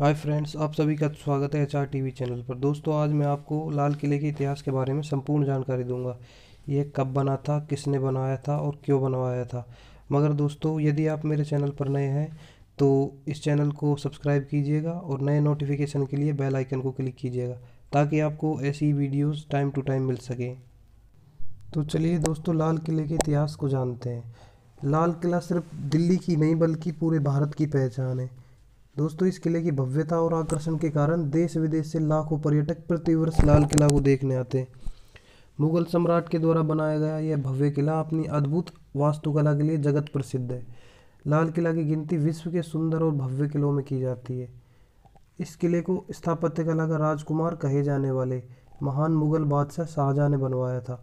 hi friends आप सभी का स्वागत है H R T V channel पर दोस्तों आज मैं आपको लाल किले के इतिहास के बारे में संपूर्ण जानकारी दूंगा ये कब बना था किसने बनाया था और क्यों बनवाया था मगर दोस्तों यदि आप मेरे चैनल पर नए हैं तो इस चैनल को सब्सक्राइब कीजिएगा और नए नोटिफिकेशन के लिए बेल आइकन को क्लिक कीजिएगा ताकि आपको ऐसी वीडियोज़ टाइम टू टाइम मिल सकें तो चलिए दोस्तों लाल किले के इतिहास को जानते हैं लाल किला सिर्फ दिल्ली की नहीं बल्कि पूरे भारत की पहचान है दोस्तों इस किले की भव्यता और आकर्षण के कारण देश विदेश से लाखों पर्यटक प्रतिवर्ष लाल किला को देखने आते हैं मुगल सम्राट के द्वारा बनाया गया यह भव्य किला अपनी अद्भुत वास्तुकला के लिए जगत प्रसिद्ध है लाल किला की गिनती विश्व के सुंदर और भव्य किलों में की जाती है इस किले को स्थापत्य कला का राजकुमार कहे जाने वाले महान मुगल बादशाह शाहजहाँ ने बनवाया था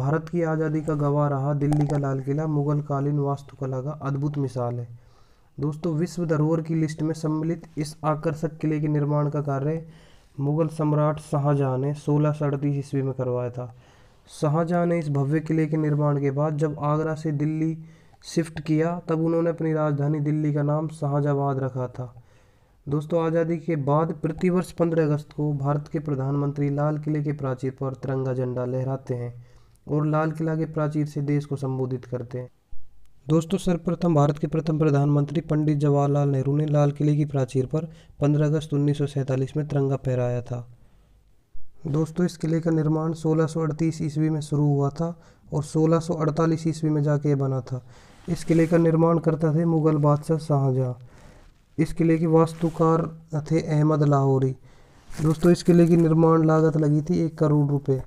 भारत की आज़ादी का गवाह रहा दिल्ली का लाल किला मुगल कालीन वास्तुकला का अद्भुत मिसाल है दोस्तों विश्व धरोहर की लिस्ट में सम्मिलित इस आकर्षक किले के निर्माण का कार्य मुगल सम्राट शाहजहाँ ने सोलह सौ अड़तीस ईस्वी में करवाया था शाहजहाँ ने इस भव्य किले के निर्माण के बाद जब आगरा से दिल्ली शिफ्ट किया तब उन्होंने अपनी राजधानी दिल्ली का नाम शाहजहाबाद रखा था दोस्तों आज़ादी के बाद प्रतिवर्ष पंद्रह अगस्त को भारत के प्रधानमंत्री लाल किले के प्राचीर पर तिरंगा झंडा लहराते हैं और लाल किला के प्राचीर से देश को संबोधित करते हैं दोस्तों सर्वप्रथम भारत के प्रथम प्रधानमंत्री पंडित जवाहरलाल नेहरू ने लाल किले की प्राचीर पर 15 अगस्त उन्नीस में तिरंगा फहराया था दोस्तों इस किले का निर्माण 1638 ईस्वी में शुरू हुआ था और 1648 ईस्वी में जाके बना था इस किले का निर्माण करता थे मुग़ल बादशाह शाहजहाँ इस किले के वास्तुकार थे अहमद लाहौरी दोस्तों इस किले की निर्माण लागत लगी थी एक करोड़ रुपये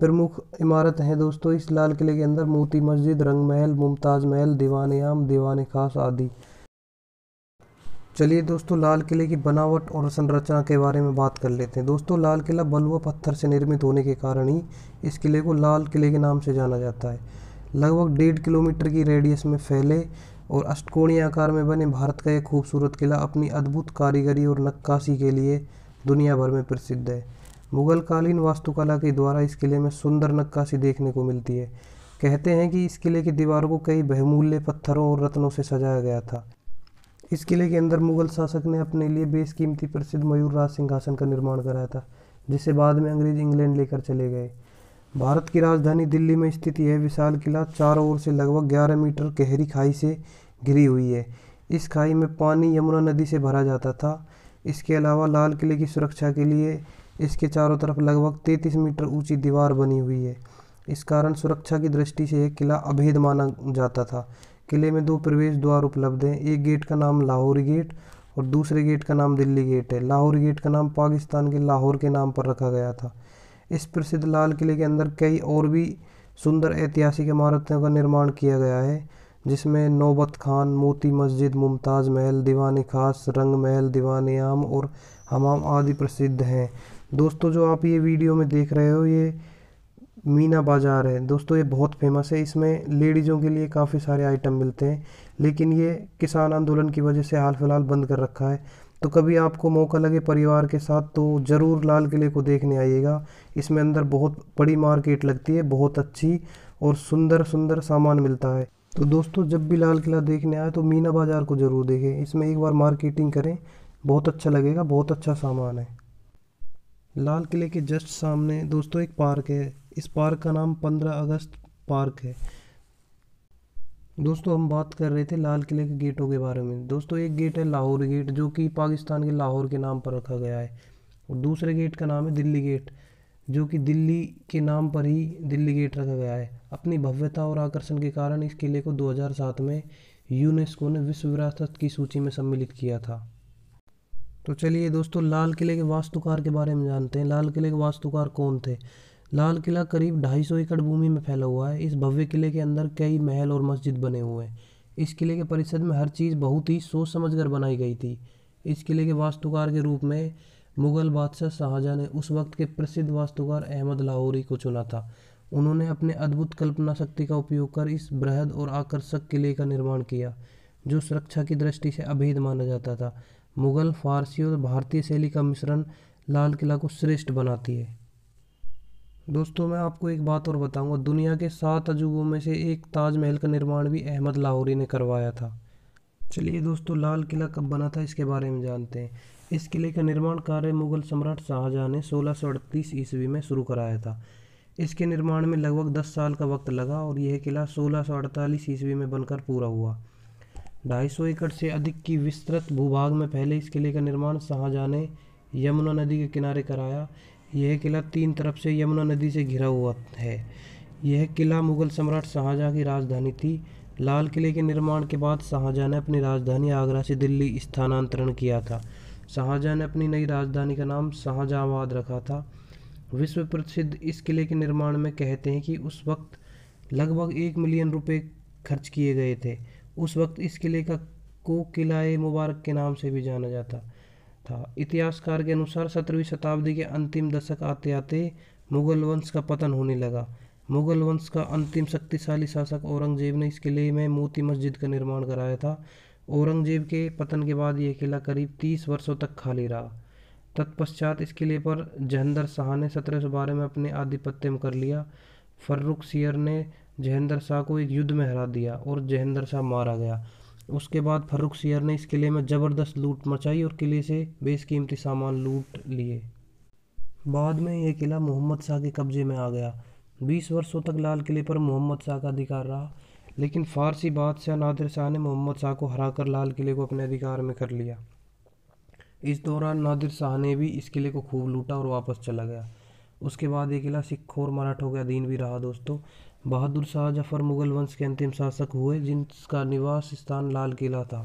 प्रमुख इमारत हैं दोस्तों इस लाल किले के अंदर मोती मस्जिद रंग महल मुमताज़ महल दीवान आम दीवान खास आदि चलिए दोस्तों लाल किले की बनावट और संरचना के बारे में बात कर लेते हैं दोस्तों लाल किला बलुआ पत्थर से निर्मित होने के कारण ही इस किले को लाल किले के नाम से जाना जाता है लगभग डेढ़ किलोमीटर की रेडियस में फैले और अष्टकोणीय आकार में बने भारत का यह खूबसूरत किला अपनी अद्भुत कारीगरी और नक्काशी के लिए दुनिया भर में प्रसिद्ध है मुग़ल कालीन वास्तुकला के द्वारा इस किले में सुंदर नक्काशी देखने को मिलती है कहते हैं कि इस किले की दीवारों को कई बहुमूल्य पत्थरों और रत्नों से सजाया गया था इस किले के अंदर मुग़ल शासक ने अपने लिए बेशकीमती प्रसिद्ध मयूर राज सिंहासन का निर्माण कराया था जिसे बाद में अंग्रेज इंग्लैंड लेकर चले गए भारत की राजधानी दिल्ली में स्थित यह विशाल किला चारों ओर से लगभग ग्यारह मीटर गहरी खाई से घिरी हुई है इस खाई में पानी यमुना नदी से भरा जाता था इसके अलावा लाल किले की सुरक्षा के लिए इसके चारों तरफ लगभग 33 मीटर ऊंची दीवार बनी हुई है इस कारण सुरक्षा की दृष्टि से यह किला अभेद माना जाता था किले में दो प्रवेश द्वार उपलब्ध हैं एक गेट का नाम लाहौरी गेट और दूसरे गेट का नाम दिल्ली गेट है लाहौर गेट का नाम पाकिस्तान के लाहौर के नाम पर रखा गया था इस प्रसिद्ध लाल किले के अंदर कई और भी सुंदर ऐतिहासिक इमारतों का निर्माण किया गया है जिसमें नौबत खान मोती मस्जिद मुमताज़ महल दीवान खास रंग महल दीवान आम और हमाम आदि प्रसिद्ध हैं दोस्तों जो आप ये वीडियो में देख रहे हो ये मीना बाज़ार है दोस्तों ये बहुत फेमस है इसमें लेडीज़ों के लिए काफ़ी सारे आइटम मिलते हैं लेकिन ये किसान आंदोलन की वजह से हाल फिलहाल बंद कर रखा है तो कभी आपको मौका लगे परिवार के साथ तो ज़रूर लाल किले को देखने आइएगा इसमें अंदर बहुत बड़ी मार्केट लगती है बहुत अच्छी और सुंदर सुंदर सामान मिलता है तो दोस्तों जब भी लाल किला देखने आए तो मीना बाज़ार को ज़रूर देखें इसमें एक बार मार्केटिंग करें बहुत अच्छा लगेगा बहुत अच्छा सामान है लाल किले के जस्ट सामने दोस्तों एक पार्क है इस पार्क का नाम पंद्रह अगस्त पार्क है दोस्तों हम बात कर रहे थे लाल किले के गेटों के बारे में दोस्तों एक गेट है लाहौर गेट जो कि पाकिस्तान के लाहौर के नाम पर रखा गया है और दूसरे गेट का नाम है दिल्ली गेट जो कि दिल्ली के नाम पर ही दिल्ली गेट रखा गया है अपनी भव्यता और आकर्षण के कारण इस किले को 2007 में यूनेस्को ने विश्व विरासत की सूची में सम्मिलित किया था तो चलिए दोस्तों लाल किले के वास्तुकार के बारे में जानते हैं लाल किले के वास्तुकार कौन थे लाल किला करीब 250 एकड़ भूमि में फैला हुआ है इस भव्य किले के अंदर कई महल और मस्जिद बने हुए हैं इस किले के परिसर में हर चीज़ बहुत ही सोच समझ कर बनाई गई थी इस किले के वास्तुकार के रूप में मुग़ल बादशाह शाहजहाँ ने उस वक्त के प्रसिद्ध वास्तुकार अहमद लाहौरी को चुना था उन्होंने अपने अद्भुत कल्पना शक्ति का उपयोग कर इस बृहद और आकर्षक किले का निर्माण किया जो सुरक्षा की दृष्टि से अभेद माना जाता था मुग़ल फ़ारसी और भारतीय शैली का मिश्रण लाल किला को श्रेष्ठ बनाती है दोस्तों मैं आपको एक बात और बताऊंगा दुनिया के सात अजूबों में से एक ताजमहल का निर्माण भी अहमद लाहौरी ने करवाया था चलिए दोस्तों लाल किला कब बना था इसके बारे में जानते हैं इस किले का निर्माण कार्य मुगल सम्राट शाहजहाँ ने सोलह ईस्वी में शुरू कराया था इसके निर्माण में लगभग 10 साल का वक्त लगा और यह किला सोलह ईस्वी में बनकर पूरा हुआ ढाई सौ एकड़ से अधिक की विस्तृत भूभाग में पहले इस किले का निर्माण शाहजहाँ ने यमुना नदी के किनारे कराया यह किला तीन तरफ से यमुना नदी से घिरा हुआ है यह किला मुगल सम्राट शाहजहाँ की राजधानी थी लाल किले के निर्माण के बाद शाहजहाँ ने अपनी राजधानी आगरा से दिल्ली स्थानांतरण किया था शाहजहाँ ने अपनी नई राजधानी का नाम शाहजहाँबाद रखा था विश्व प्रसिद्ध इस किले के निर्माण में कहते हैं कि उस वक्त लगभग एक मिलियन रुपए खर्च किए गए थे उस वक्त इस किले का को किलाए मुबारक के नाम से भी जाना जाता था इतिहासकार के अनुसार सत्रहवीं शताब्दी के अंतिम दशक आते आते मुगल वंश का पतन होने लगा मुगल वंश का अंतिम शक्तिशाली शासक औरंगजेब ने इस किले में मोती मस्जिद का निर्माण कराया था औरंगजेब के पतन के बाद यह किला करीब तीस वर्षों तक खाली रहा तत्पश्चात इस किले पर जहंदर शाह ने सत्रह में अपने आधिपत्य में कर लिया फर्रुख सियर ने जहेंद्र शाह को एक युद्ध में हरा दिया और जहेंद्र शाह मारा गया उसके बाद फर्रुख सियर ने इस किले में ज़बरदस्त लूट मचाई और किले से बेशकीमती सामान लूट लिए बाद में यह किला मोहम्मद शाह के कब्जे में आ गया बीस वर्षों तक लाल किले पर मोहम्मद शाह का अधिकार रहा लेकिन फारसी बादशाह नादिर शाह ने मोहम्मद शाह को हराकर लाल किले को अपने अधिकार में कर लिया इस दौरान नादिर शाह ने भी इस किले को खूब लूटा और वापस चला गया उसके बाद ये किला सिख और मराठों के अधीन भी रहा दोस्तों बहादुर शाह जफर मुगल वंश के अंतिम शासक हुए जिनका निवास स्थान लाल किला था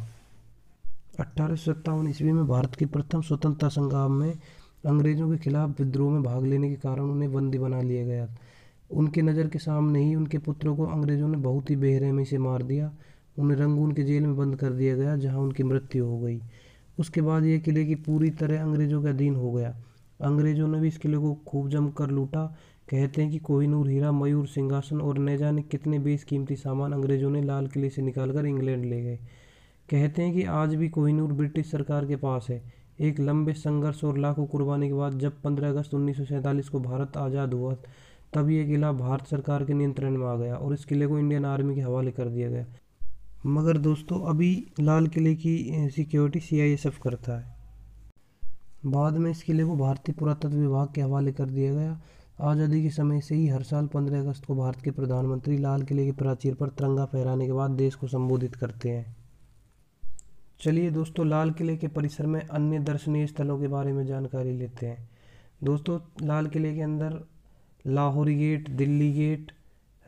अठारह ईस्वी में भारत के प्रथम स्वतंत्रता संग्राम में अंग्रेजों के खिलाफ विद्रोह में भाग लेने के कारण उन्हें बंदी बना लिया गया उनके नज़र के सामने ही उनके पुत्रों को अंग्रेज़ों ने बहुत ही बेरहमी से मार दिया उन्हें रंगून के जेल में बंद कर दिया गया जहां उनकी मृत्यु हो गई उसके बाद यह किले की पूरी तरह अंग्रेज़ों के अधीन हो गया अंग्रेज़ों ने भी इस किले को खूब जम कर लूटा कहते हैं कि कोहिनूर हीरा मयूर सिंहासन और न जाने कितने बेशकीमती सामान अंग्रेज़ों ने लाल किले से निकालकर इंग्लैंड ले गए कहते हैं कि आज भी कोहिनूर ब्रिटिश सरकार के पास है एक लंबे संघर्ष और लाखों कुर्बानी के बाद जब 15 अगस्त उन्नीस को भारत आज़ाद हुआ तब ये किला भारत सरकार के नियंत्रण में आ गया और इस किले को इंडियन आर्मी के हवाले कर दिया गया मगर दोस्तों अभी लाल किले की सिक्योरिटी सी करता है बाद में इस किले को भारतीय पुरातत्व विभाग के हवाले कर दिया गया आज़ादी के समय से ही हर साल 15 अगस्त को भारत के प्रधानमंत्री लाल किले के प्राचीर पर तिरंगा फहराने के बाद देश को संबोधित करते हैं चलिए दोस्तों लाल किले के परिसर में अन्य दर्शनीय स्थलों के बारे में जानकारी लेते हैं दोस्तों लाल किले के अंदर लाहौरी गेट दिल्ली गेट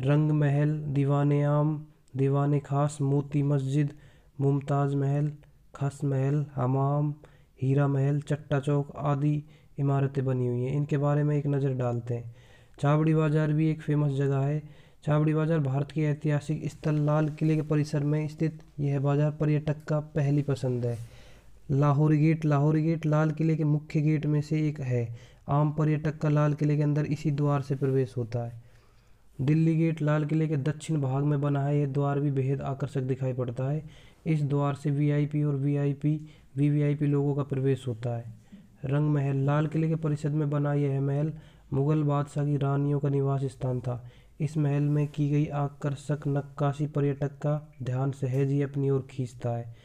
रंग महल दीवान आम दीवान खास मोती मस्जिद मुमताज़ महल खस महल हमाम हीरा महल चट्टा चौक आदि इमारतें बनी हुई हैं इनके बारे में एक नज़र डालते हैं चावड़ी बाज़ार भी एक फेमस जगह है चावड़ी बाज़ार भारत के ऐतिहासिक स्थल लाल किले के परिसर में स्थित यह बाज़ार पर्यटक का पहली पसंद है लाहौरी गेट लाहौरी गेट लाल किले के मुख्य गेट में से एक है आम पर्यटक का लाल किले के अंदर इसी द्वार से प्रवेश होता है दिल्ली गेट लाल किले के दक्षिण भाग में बना है यह द्वार भी बेहद आकर्षक दिखाई पड़ता है इस द्वार से वीआईपी और वीआईपी वीवीआईपी लोगों का प्रवेश होता है रंग महल लाल किले के परिषद में बना यह महल मुगल बादशाह की रानियों का निवास स्थान था इस महल में की गई आकर्षक नक्काशी पर्यटक का ध्यान सहज ही अपनी ओर खींचता है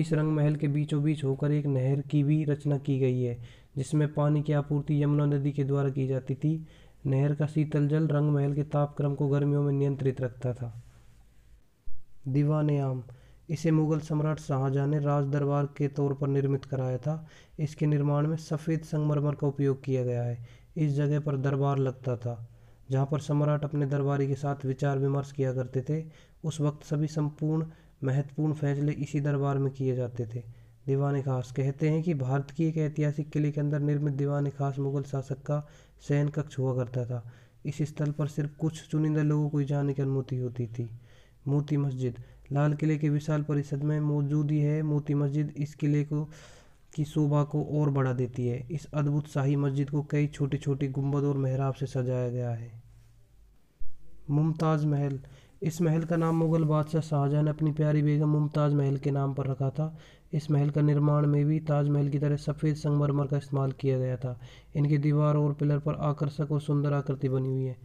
इस रंग महल के बीचों बीच होकर एक नहर की भी रचना की गई है जिसमें पानी की आपूर्ति यमुना नदी के द्वारा की जाती थी नहर का शीतल जल रंग महल के तापक्रम को गर्मियों में नियंत्रित रखता था दीवान आम इसे मुगल सम्राट शाहजहाँ ने राज दरबार के तौर पर निर्मित कराया था इसके निर्माण में सफ़ेद संगमरमर का उपयोग किया गया है इस जगह पर दरबार लगता था जहाँ पर सम्राट अपने दरबारी के साथ विचार विमर्श किया करते थे उस वक्त सभी संपूर्ण महत्वपूर्ण फैसले इसी दरबार में किए जाते थे दीवान खास कहते हैं कि भारत की एक ऐतिहासिक किले के अंदर निर्मित दीवान खास मुगल शासक का शयन कक्ष हुआ करता था इस स्थल पर सिर्फ कुछ चुनिंदा लोगों को ही जाने की अनुमति होती थी मोती मस्जिद लाल किले के विशाल परिसर में मौजूद है मोती मस्जिद इस किले को की शोभा को और बढ़ा देती है इस अद्भुत शाही मस्जिद को कई छोटी छोटी गुंबद और मेहराब से सजाया गया है मुमताज़ महल इस महल का नाम मुगल बादशाह शाहजहां ने अपनी प्यारी बेगम मुमताज़ महल के नाम पर रखा था इस महल का निर्माण में भी ताजमहल की तरह सफ़ेद संगमरमर का इस्तेमाल किया गया था इनकी दीवार और पिलर पर आकर्षक और सुंदर आकृति बनी हुई है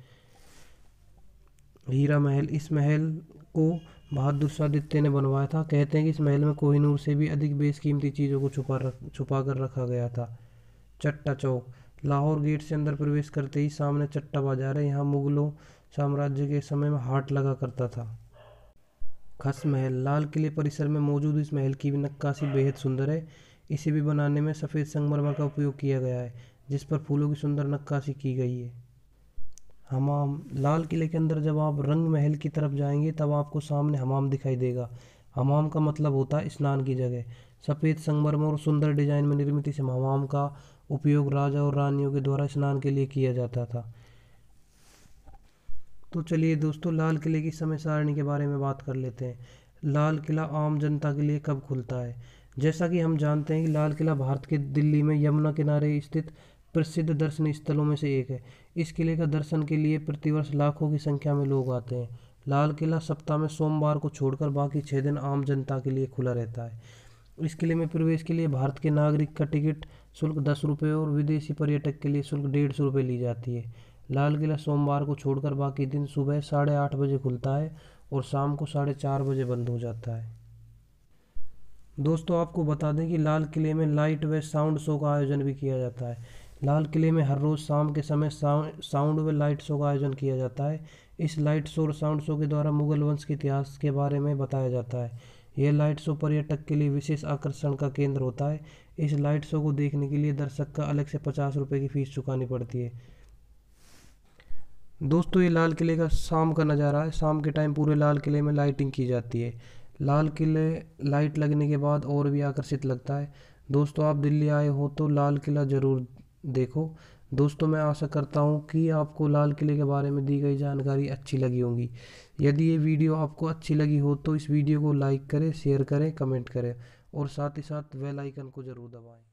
हीरा महल इस महल को बहादुर शादित्य ने बनवाया था कहते हैं कि इस महल में कोहिनूर से भी अधिक बेसकीमती चीज़ों को छुपा रख छुपा कर रखा गया था चट्टा चौक लाहौर गेट से अंदर प्रवेश करते ही सामने चट्टा बाजार है यहाँ मुगलों साम्राज्य के समय में हाट लगा करता था खस महल लाल किले परिसर में मौजूद इस महल की नक्काशी बेहद सुंदर है इसे भी बनाने में सफ़ेद संगमरमर का उपयोग किया गया है जिस पर फूलों की सुंदर नक्काशी की गई है हमाम लाल किले के अंदर जब आप रंग महल की तरफ जाएंगे तब आपको सामने हमाम दिखाई देगा हमाम का मतलब होता है स्नान की जगह सफ़ेद संगमरमर और सुंदर डिजाइन में निर्मित इस हमाम का उपयोग राजा और रानियों के द्वारा स्नान के लिए किया जाता था तो चलिए दोस्तों लाल किले की समय सारणी के बारे में बात कर लेते हैं लाल किला आम जनता के लिए कब खुलता है जैसा कि हम जानते हैं कि लाल किला भारत के दिल्ली में यमुना किनारे स्थित प्रसिद्ध दर्शनीय स्थलों में से एक है इस किले का दर्शन के लिए प्रतिवर्ष लाखों की संख्या में लोग आते हैं लाल किला सप्ताह में सोमवार को छोड़कर बाकी छः दिन आम जनता के लिए खुला रहता है इस किले में प्रवेश के लिए भारत के नागरिक का टिकट शुल्क दस रुपये और विदेशी पर्यटक के लिए शुल्क डेढ़ सौ रुपये ली जाती है लाल किला सोमवार को छोड़कर बाकी दिन सुबह साढ़े आठ बजे खुलता है और शाम को साढ़े चार बजे बंद हो जाता है दोस्तों आपको बता दें कि लाल किले में लाइट व साउंड शो का आयोजन भी किया जाता है लाल किले में हर रोज़ शाम के समय साउंड व लाइट शो का आयोजन किया जाता है इस लाइट शो और साउंड शो के द्वारा मुगल वंश के इतिहास के बारे में बताया जाता है यह लाइट शो पर्यटक के लिए विशेष आकर्षण का केंद्र होता है इस लाइट शो को देखने के लिए दर्शक का अलग से पचास रुपये की फ़ीस चुकानी पड़ती है दोस्तों ये लाल किले का शाम का नज़ारा है शाम के टाइम पूरे लाल किले में लाइटिंग की जाती है लाल किले लाइट लगने के बाद और भी आकर्षित लगता है दोस्तों आप दिल्ली आए हो तो लाल किला ज़रूर देखो दोस्तों मैं आशा करता हूँ कि आपको लाल किले के बारे में दी गई जानकारी अच्छी लगी होगी यदि ये वीडियो आपको अच्छी लगी हो तो इस वीडियो को लाइक करें शेयर करें कमेंट करें और साथ ही साथ वेल आइकन को ज़रूर दबाएं